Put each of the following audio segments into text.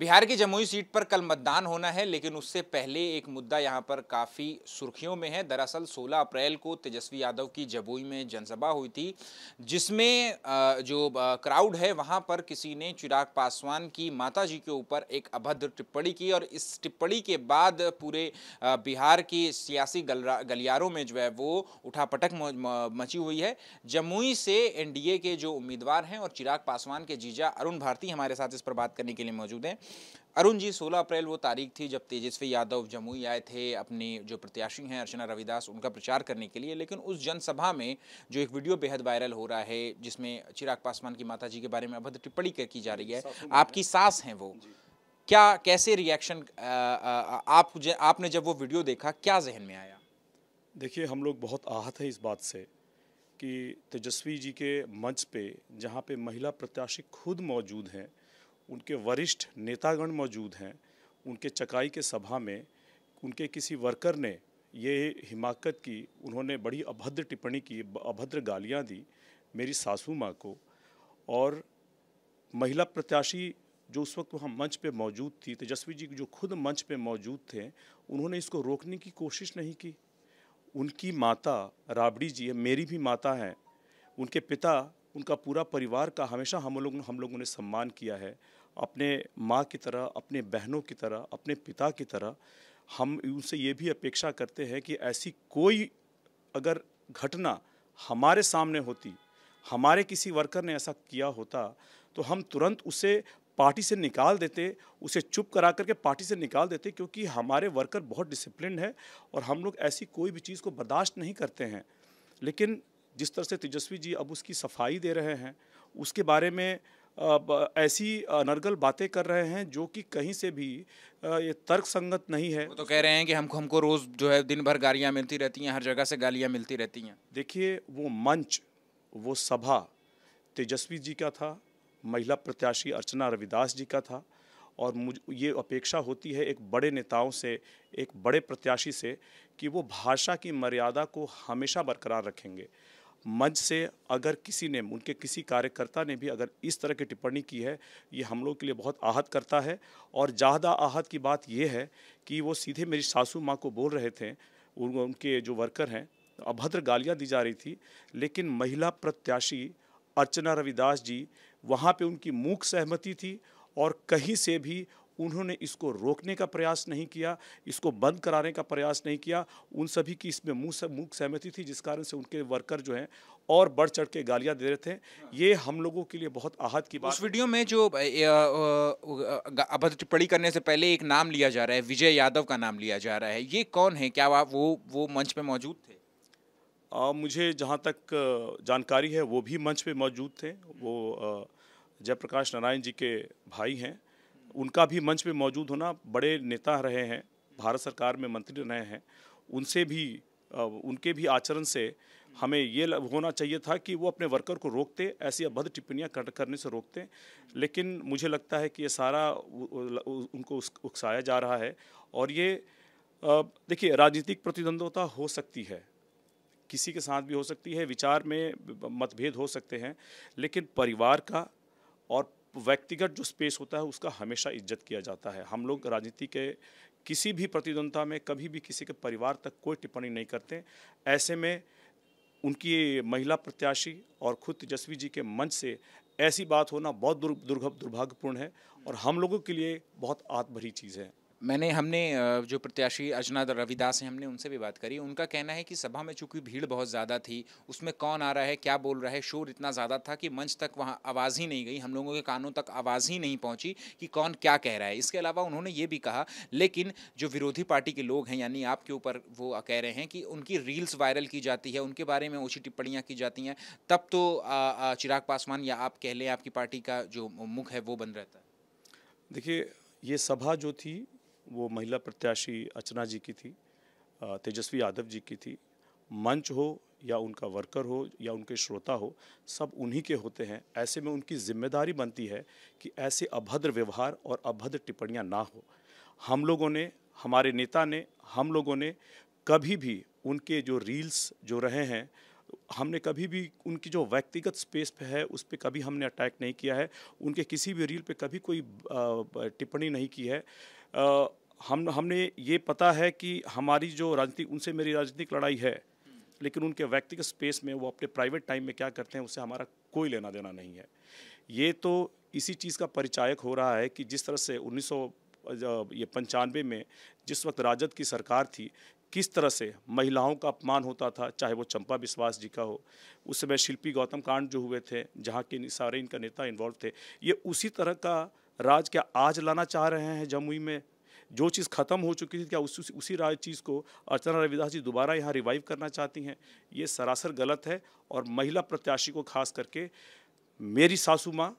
बिहार की जमुई सीट पर कल मतदान होना है लेकिन उससे पहले एक मुद्दा यहां पर काफ़ी सुर्खियों में है दरअसल 16 अप्रैल को तेजस्वी यादव की जमुई में जनसभा हुई थी जिसमें जो क्राउड है वहां पर किसी ने चिराग पासवान की माता जी के ऊपर एक अभद्र टिप्पणी की और इस टिप्पणी के बाद पूरे बिहार के सियासी गलियारों में जो है वो उठापटक मची हुई है जमुई से एनडीए के जो उम्मीदवार हैं और चिराग पासवान के जीजा अरुण भारती हमारे साथ इस पर बात करने के लिए मौजूद हैं अरुण जी 16 अप्रैल वो तारीख थी जब तेजस्वी यादव जमुई आए थे अपनी जो प्रत्याशी हैं अर्चना रविदास उनका प्रचार करने के लिए लेकिन उस जनसभा में जो एक वीडियो बेहद वायरल हो रहा है जिसमें चिराग पासवान की माता जी के बारे में अभद्र टिप्पणी की जा रही है आपकी सास हैं वो क्या कैसे रिएक्शन आप ज, आपने जब वो वीडियो देखा क्या जहन में आया देखिए हम लोग बहुत आहत हैं इस बात से कि तेजस्वी जी के मंच पे जहाँ पे महिला प्रत्याशी खुद मौजूद हैं उनके वरिष्ठ नेतागण मौजूद हैं उनके चकाई के सभा में उनके किसी वर्कर ने ये हिमाकत की उन्होंने बड़ी अभद्र टिप्पणी की अभद्र गालियाँ दी मेरी सासू माँ को और महिला प्रत्याशी जो उस वक्त वहाँ मंच पे मौजूद थी तेजस्वी जी जो खुद मंच पे मौजूद थे उन्होंने इसको रोकने की कोशिश नहीं की उनकी माता राबड़ी जी मेरी भी माता हैं उनके पिता उनका पूरा परिवार का हमेशा हम लोग हम लोगों ने सम्मान किया है अपने माँ की तरह अपने बहनों की तरह अपने पिता की तरह हम उनसे ये भी अपेक्षा करते हैं कि ऐसी कोई अगर घटना हमारे सामने होती हमारे किसी वर्कर ने ऐसा किया होता तो हम तुरंत उसे पार्टी से निकाल देते उसे चुप करा करके पार्टी से निकाल देते क्योंकि हमारे वर्कर बहुत डिसिप्लिन है और हम लोग ऐसी कोई भी चीज़ को बर्दाश्त नहीं करते हैं लेकिन जिस तरह से तेजस्वी जी अब उसकी सफाई दे रहे हैं उसके बारे में ऐसी नरगल बातें कर रहे हैं जो कि कहीं से भी ये तर्क संगत नहीं है वो तो कह रहे हैं कि हमको हमको रोज़ जो है दिन भर गालियाँ मिलती रहती हैं हर जगह से गालियाँ मिलती रहती हैं देखिए वो मंच वो सभा तेजस्वी जी का था महिला प्रत्याशी अर्चना रविदास जी का था और मुझ ये अपेक्षा होती है एक बड़े नेताओं से एक बड़े प्रत्याशी से कि वो भाषा की मर्यादा को हमेशा बरकरार रखेंगे मंच से अगर किसी ने उनके किसी कार्यकर्ता ने भी अगर इस तरह की टिप्पणी की है ये हम लोग के लिए बहुत आहत करता है और ज़्यादा आहत की बात यह है कि वो सीधे मेरी सासू माँ को बोल रहे थे उन, उनके जो वर्कर हैं अभद्र गालियाँ दी जा रही थी लेकिन महिला प्रत्याशी अर्चना रविदास जी वहाँ पर उनकी मूक सहमति थी और कहीं से भी उन्होंने इसको रोकने का प्रयास नहीं किया इसको बंद कराने का प्रयास नहीं किया उन सभी की इसमें मुँह से मुँह सहमति थी जिस कारण से उनके वर्कर जो हैं और बढ़ चढ़ के गालियां दे रहे थे ये हम लोगों के लिए बहुत आहत की बात उस वीडियो में जो अभद्र टिप्पणी करने से पहले एक नाम लिया जा रहा है विजय यादव का नाम लिया जा रहा है ये कौन है क्या वो वो मंच पर मौजूद थे आ, मुझे जहाँ तक जानकारी है वो भी मंच पर मौजूद थे वो जयप्रकाश नारायण जी के भाई हैं उनका भी मंच पे मौजूद होना बड़े नेता रहे हैं भारत सरकार में मंत्री रहे हैं उनसे भी उनके भी आचरण से हमें ये होना चाहिए था कि वो अपने वर्कर को रोकते ऐसी अभद्र टिप्पणियाँ करने से रोकते लेकिन मुझे लगता है कि ये सारा उनको उकसाया जा रहा है और ये देखिए राजनीतिक प्रतिद्वंदता हो सकती है किसी के साथ भी हो सकती है विचार में मतभेद हो सकते हैं लेकिन परिवार का और व्यक्तिगत जो स्पेस होता है उसका हमेशा इज्जत किया जाता है हम लोग राजनीति के किसी भी प्रतिद्वंदता में कभी भी किसी के परिवार तक कोई टिप्पणी नहीं करते ऐसे में उनकी महिला प्रत्याशी और खुद तेजस्वी जी के मंच से ऐसी बात होना बहुत दुर्भाग्यपूर्ण है और हम लोगों के लिए बहुत आत्मभरी चीज़ है मैंने हमने जो प्रत्याशी अर्चना रविदास हैं हमने उनसे भी बात करी उनका कहना है कि सभा में चूंकि भीड़ बहुत ज़्यादा थी उसमें कौन आ रहा है क्या बोल रहा है शोर इतना ज़्यादा था कि मंच तक वहाँ आवाज़ ही नहीं गई हम लोगों के कानों तक आवाज़ ही नहीं पहुँची कि कौन क्या कह रहा है इसके अलावा उन्होंने ये भी कहा लेकिन जो विरोधी पार्टी के लोग हैं यानी आपके ऊपर वो कह रहे हैं कि उनकी रील्स वायरल की जाती है उनके बारे में ऊँची टिप्पणियाँ की जाती हैं तब तो चिराग पासवान या आप कह लें आपकी पार्टी का जो मुख है वो बन रहता है देखिए ये सभा जो थी वो महिला प्रत्याशी अर्चना जी की थी तेजस्वी यादव जी की थी मंच हो या उनका वर्कर हो या उनके श्रोता हो सब उन्हीं के होते हैं ऐसे में उनकी जिम्मेदारी बनती है कि ऐसे अभद्र व्यवहार और अभद्र टिप्पणियां ना हो हम लोगों ने हमारे नेता ने हम लोगों ने कभी भी उनके जो रील्स जो रहे हैं हमने कभी भी उनकी जो व्यक्तिगत स्पेस पे है उस पर कभी हमने अटैक नहीं किया है उनके किसी भी रील पे कभी कोई टिप्पणी नहीं की है हम हमने ये पता है कि हमारी जो राजनीति उनसे मेरी राजनीतिक लड़ाई है लेकिन उनके व्यक्तिगत स्पेस में वो अपने प्राइवेट टाइम में क्या करते हैं उससे हमारा कोई लेना देना नहीं है ये तो इसी चीज़ का परिचायक हो रहा है कि जिस तरह से उन्नीस ये पंचानवे में जिस वक्त राजद की सरकार थी किस तरह से महिलाओं का अपमान होता था चाहे वो चंपा विश्वास जी का हो उस समय शिल्पी गौतम कांड जो हुए थे जहाँ के सारे इनका नेता इन्वॉल्व थे ये उसी तरह का राज क्या आज लाना चाह रहे हैं जमुई में जो चीज़ खत्म हो चुकी थी क्या उस, उसी राज चीज़ को अर्चना रविदास जी दोबारा यहाँ रिवाइव करना चाहती हैं ये सरासर गलत है और महिला प्रत्याशी को खास करके मेरी सासू माँ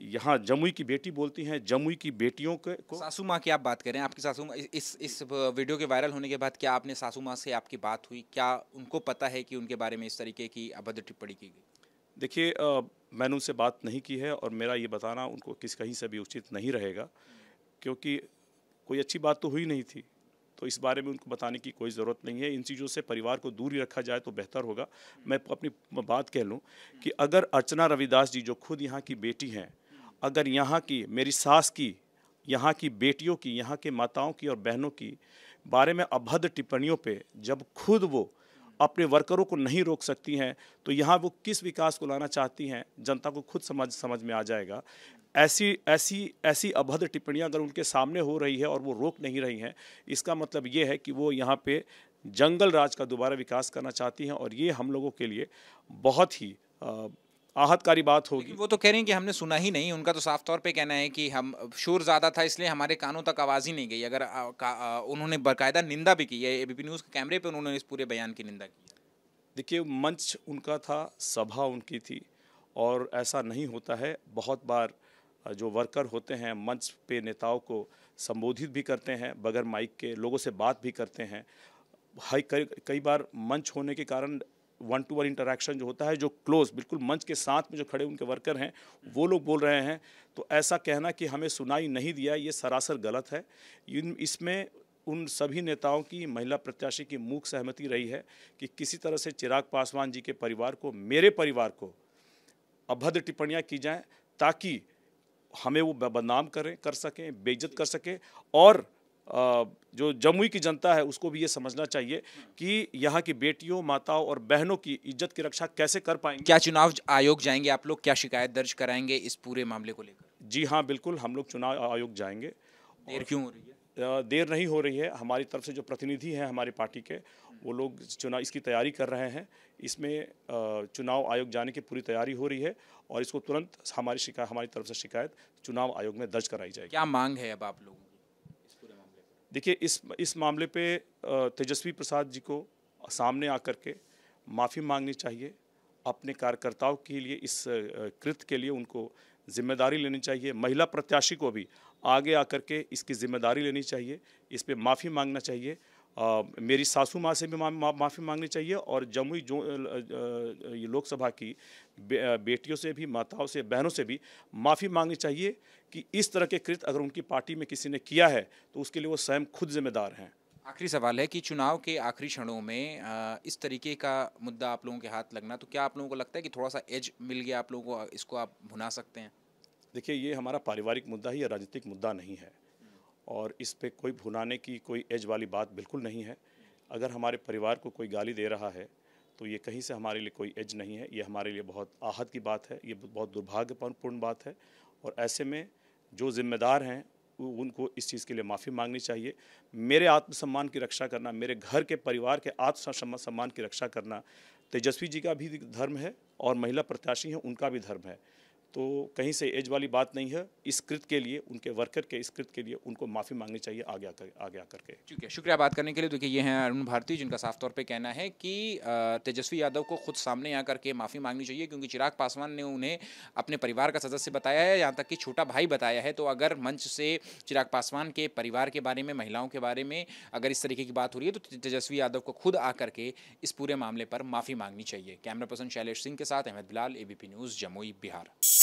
यहाँ जमुई की बेटी बोलती हैं जमुई की बेटियों के को सासू माँ की आप बात करें आपकी सासू माँ इस इस वीडियो के वायरल होने के बाद क्या आपने सासू माँ से आपकी बात हुई क्या उनको पता है कि उनके बारे में इस तरीके की अभद्र टिप्पणी की गई देखिए मैंने उनसे बात नहीं की है और मेरा ये बताना उनको किस कहीं से भी उचित नहीं रहेगा क्योंकि कोई अच्छी बात तो हुई नहीं थी तो इस बारे में उनको बताने की कोई ज़रूरत नहीं है इन चीज़ों से परिवार को दूर ही रखा जाए तो बेहतर होगा मैं अपनी बात कह लूँ कि अगर अर्चना रविदास जी जो खुद यहाँ की बेटी हैं अगर यहाँ की मेरी सास की यहाँ की बेटियों की यहाँ के माताओं की और बहनों की बारे में अभद्र टिप्पणियों पर जब खुद वो अपने वर्करों को नहीं रोक सकती हैं तो यहाँ वो किस विकास को लाना चाहती हैं जनता को खुद समझ समझ में आ जाएगा ऐसी ऐसी ऐसी अभद्र टिप्पणियाँ अगर उनके सामने हो रही है और वो रोक नहीं रही हैं इसका मतलब ये है कि वो यहाँ पे जंगल राज का दोबारा विकास करना चाहती हैं और ये हम लोगों के लिए बहुत ही आहतकारी बात होगी वो तो कह रही हैं कि हमने सुना ही नहीं उनका तो साफ तौर पे कहना है कि हम शोर ज़्यादा था इसलिए हमारे कानों तक आवाज़ ही नहीं गई अगर आ, आ, उन्होंने बाकायदा निंदा भी की है ए न्यूज़ के कैमरे पर उन्होंने इस पूरे बयान की निंदा की देखिए मंच उनका था सभा उनकी थी और ऐसा नहीं होता है बहुत बार जो वर्कर होते हैं मंच पे नेताओं को संबोधित भी करते हैं बगैर माइक के लोगों से बात भी करते हैं हाई कई कई बार मंच होने के कारण वन टू वन इंटरेक्शन जो होता है जो क्लोज बिल्कुल मंच के साथ में जो खड़े उनके वर्कर हैं वो लोग बोल रहे हैं तो ऐसा कहना कि हमें सुनाई नहीं दिया ये सरासर गलत है इसमें उन सभी नेताओं की महिला प्रत्याशी की मूक सहमति रही है कि किसी तरह से चिराग पासवान जी के परिवार को मेरे परिवार को अभद्र टिप्पणियाँ की जाएँ ताकि हमें वो बदनाम करें कर सकें बेइज्जत कर सकें और जो जमुई की जनता है उसको भी ये समझना चाहिए कि यहाँ की बेटियों माताओं और बहनों की इज्जत की रक्षा कैसे कर पाएंगे क्या चुनाव आयोग जाएंगे आप लोग क्या शिकायत दर्ज कराएंगे इस पूरे मामले को लेकर जी हाँ बिल्कुल हम लोग चुनाव आयोग जाएंगे देर क्यों हो रही है देर नहीं हो रही है हमारी तरफ से जो प्रतिनिधि हैं हमारी पार्टी के वो लोग चुनाव इसकी तैयारी कर रहे हैं इसमें चुनाव आयोग जाने की पूरी तैयारी हो रही है और इसको तुरंत हमारी शिकायत हमारी तरफ से शिकायत चुनाव आयोग में दर्ज कराई जाएगी क्या मांग है अब आप लोगों देखिए इस इस मामले पे तेजस्वी प्रसाद जी को सामने आकर के माफ़ी मांगनी चाहिए अपने कार्यकर्ताओं के लिए इस कृत्य के लिए उनको जिम्मेदारी लेनी चाहिए महिला प्रत्याशी को भी आगे आकर के इसकी जिम्मेदारी लेनी चाहिए इस पर माफ़ी मांगना चाहिए आ, मेरी सासू माँ से भी मा, मा, माफ़ी मांगनी चाहिए और जमुई जो ये लोकसभा की बे, बेटियों से भी माताओं से बहनों से भी माफ़ी मांगनी चाहिए कि इस तरह के कृत अगर उनकी पार्टी में किसी ने किया है तो उसके लिए वो स्वयं खुद जिम्मेदार हैं आखिरी सवाल है कि चुनाव के आखिरी क्षणों में इस तरीके का मुद्दा आप लोगों के हाथ लगना तो क्या आप लोगों को लगता है कि थोड़ा सा एज मिल गया आप लोगों को इसको आप भुना सकते हैं देखिए ये हमारा पारिवारिक मुद्दा ही या राजनीतिक मुद्दा नहीं है और इस पर कोई भुनाने की कोई एज वाली बात बिल्कुल नहीं है अगर हमारे परिवार को कोई गाली दे रहा है तो ये कहीं से हमारे लिए कोई एज नहीं है ये हमारे लिए बहुत आहत की बात है ये बहुत दुर्भाग्यपूर्ण बात है और ऐसे में जो जिम्मेदार हैं उनको इस चीज़ के लिए माफ़ी मांगनी चाहिए मेरे आत्मसम्मान की रक्षा करना मेरे घर के परिवार के आत्म सम्मान की रक्षा करना तेजस्वी जी का भी धर्म है और महिला प्रत्याशी हैं उनका भी धर्म है तो कहीं से एज वाली बात नहीं है इस कृत के लिए उनके वर्कर के इस कृत के लिए उनको माफ़ी मांगनी चाहिए आगे आकर आगे आकर के ठीक है शुक्रिया बात करने के लिए देखिए ये हैं अरुण भारती जिनका साफ तौर पे कहना है कि तेजस्वी यादव को खुद सामने आकर के माफ़ी मांगनी चाहिए क्योंकि चिराग पासवान ने उन्हें अपने परिवार का सदस्य बताया है यहाँ तक कि छोटा भाई बताया है तो अगर मंच से चिराग पासवान के परिवार के बारे में महिलाओं के बारे में अगर इस तरीके की बात हो रही है तो तेजस्वी यादव को खुद आकर के इस पूरे मामले पर माफ़ी मांगनी चाहिए कैमरा पर्सन शैलेश सिंह के साथ अहमद बिलाल ए न्यूज़ जमुई बिहार